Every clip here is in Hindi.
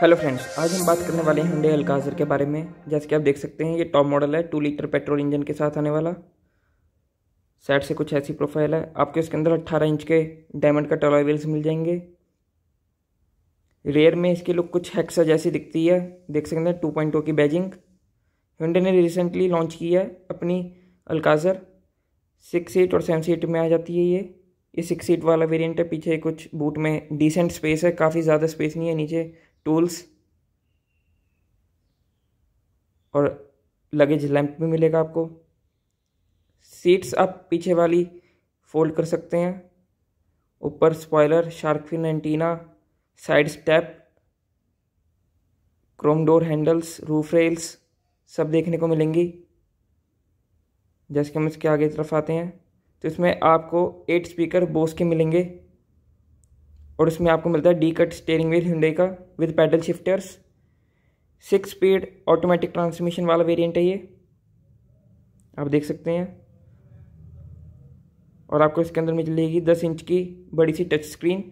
हेलो फ्रेंड्स आज हम बात करने वाले हैं हंडे अलकाजर के बारे में जैसे कि आप देख सकते हैं ये टॉप मॉडल है टू लीटर पेट्रोल इंजन के साथ आने वाला साइड से कुछ ऐसी प्रोफाइल है आपको इसके अंदर अट्ठारह इंच के डायमंड का टॉलॉय व्हील्स मिल जाएंगे रेयर में इसकी लुक कुछ हैक्सा जैसी दिखती है देख सकते हैं टू पॉइंट की बैजिंग हंडे ने रिसेंटली लॉन्च की है अपनी अलकाजर सिक्स सीट और सेवन सीट में आ जाती है ये ये सिक्स सीट वाला वेरिएंट है पीछे कुछ बूट में डिसेंट स्पेस है काफ़ी ज़्यादा स्पेस नहीं है नीचे टूल्स और लगेज लैंप भी मिलेगा आपको सीट्स आप पीछे वाली फोल्ड कर सकते हैं ऊपर spoiler shark fin antenna side step chrome door handles roof rails सब देखने को मिलेंगी जैसे कि हम इसके आगे तरफ आते हैं तो इसमें आपको एट स्पीकर बोस के मिलेंगे और उसमें आपको मिलता है D cut steering wheel Hyundai का with paddle shifters six speed automatic transmission वाला वेरिएंट है ये आप देख सकते हैं और आपको इसके अंदर मिल जाएगी दस इंच की बड़ी सी टच स्क्रीन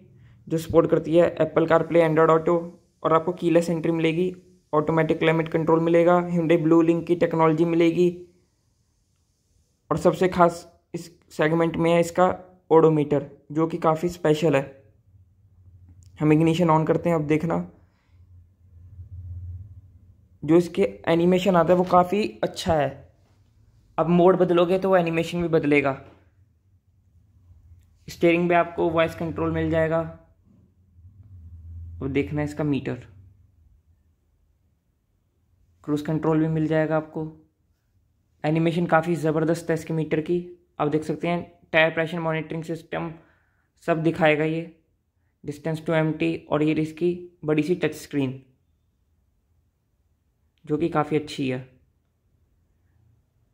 जो सपोर्ट करती है Apple CarPlay Android Auto और आपको कीलेस एंट्री मिलेगी ऑटोमेटिक क्लाइमेट कंट्रोल मिलेगा हिंडे ब्लू लिंक की टेक्नोलॉजी मिलेगी और सबसे खास इस सेगमेंट में है इसका ओडोमीटर जो कि काफ़ी स्पेशल है हम इग्निशन ऑन करते हैं अब देखना जो इसके एनिमेशन आता है वो काफ़ी अच्छा है अब मोड बदलोगे तो वो एनिमेशन भी बदलेगा स्टेयरिंग पे आपको वॉइस कंट्रोल मिल जाएगा और देखना है इसका मीटर क्रूज कंट्रोल भी मिल जाएगा आपको एनिमेशन काफ़ी ज़बरदस्त है इसके मीटर की आप देख सकते हैं टायर प्रेशर मॉनिटरिंग सिस्टम सब दिखाएगा ये डिस्टेंस टू एम और ये इसकी बड़ी सी टच स्क्रीन जो कि काफ़ी अच्छी है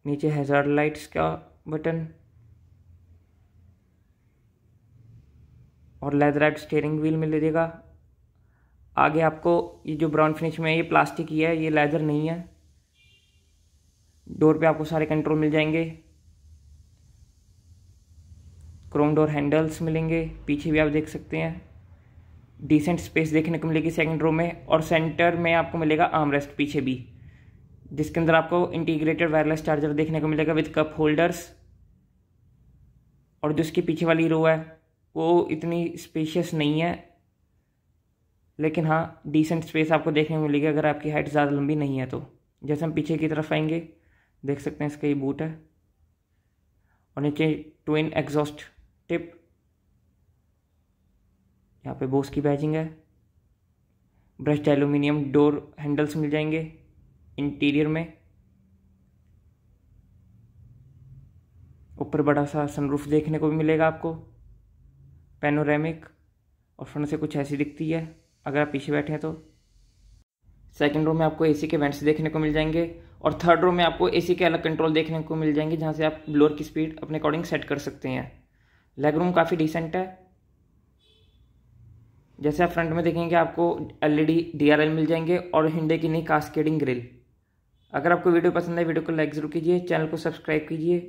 नीचे हेजार लाइट्स का बटन और एड स्टेयरिंग व्हील मिल जाएगा आगे आपको ये जो ब्राउन फिनिश में है ये प्लास्टिक ही है ये लेदर नहीं है डोर पे आपको सारे कंट्रोल मिल जाएंगे क्रोम डोर हैंडल्स मिलेंगे पीछे भी आप देख सकते हैं डिसेंट स्पेस देखने को मिलेगी सेकंड रो में और सेंटर में आपको मिलेगा आर्म रेस्ट पीछे भी जिसके अंदर आपको इंटीग्रेटेड वायरलेस चार्जर देखने को मिलेगा विद कप होल्डर्स और जो उसके पीछे वाली रो है वो इतनी स्पेशियस नहीं है लेकिन हाँ डिसेंट स्पेस आपको देखने को मिलेगी अगर आपकी हाइट ज़्यादा लंबी नहीं है तो जैसे हम पीछे की तरफ आएंगे देख सकते हैं इसका ये बूट है और नीचे ट्विन एग्जॉस्ट टिप यहाँ पे बोस की बैजिंग है ब्रश्ड एलुमिनियम डोर हैंडल्स मिल जाएंगे इंटीरियर में ऊपर बड़ा सा सनरूफ देखने को भी मिलेगा आपको पेनोरेमिक और फ्रंट से कुछ ऐसी दिखती है अगर आप पीछे बैठे हैं तो सेकेंड रो में आपको एसी के वेंट्स देखने को मिल जाएंगे और थर्ड रो में आपको एसी के अलग कंट्रोल देखने को मिल जाएंगे जहाँ से आप ब्लोअर की स्पीड अपने अकॉर्डिंग सेट कर सकते हैं लेग रूम काफ़ी डिसेंट है जैसे आप फ्रंट में देखेंगे आपको एल ई e मिल जाएंगे और हिंडे की नई कास्केडिंग ग्रिल अगर आपको वीडियो पसंद है वीडियो को लाइक जरूर कीजिए चैनल को सब्सक्राइब कीजिए